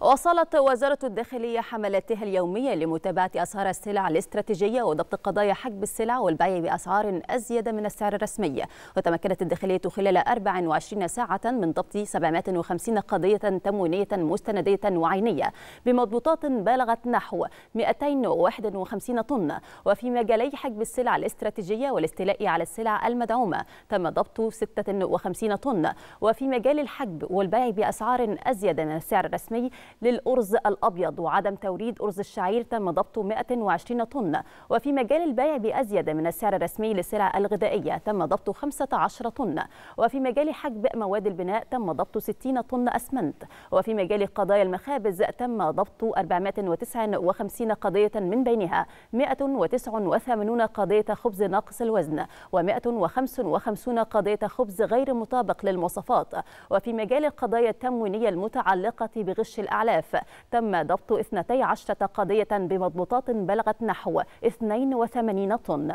وصلت وزارة الداخلية حملاتها اليومية لمتابعة أسعار السلع الاستراتيجية وضبط قضايا حجب السلع والبيع بأسعار أزيد من السعر الرسمي وتمكنت الداخلية خلال 24 ساعة من ضبط 750 قضية تموينية مستندية وعينية بمضبوطات بلغت نحو 251 طن وفي مجالي حجب السلع الاستراتيجية والاستيلاء على السلع المدعومة تم ضبط 56 طن وفي مجال الحجب والبيع بأسعار أزيد من السعر الرسمي للأرز الأبيض وعدم توريد أرز الشعير تم ضبطه 120 طن وفي مجال البيع بأزيد من السعر الرسمي للسلع الغذائية تم ضبطه 15 طن وفي مجال حجب مواد البناء تم ضبطه 60 طن أسمنت وفي مجال قضايا المخابز تم ضبطه 459 قضية من بينها 189 قضية خبز ناقص الوزن و155 قضية خبز غير مطابق للمواصفات وفي مجال القضايا التموينية المتعلقة بغش الأعمال الأعلاف تم ضبط 12 قضية بمضبوطات بلغت نحو 82 طن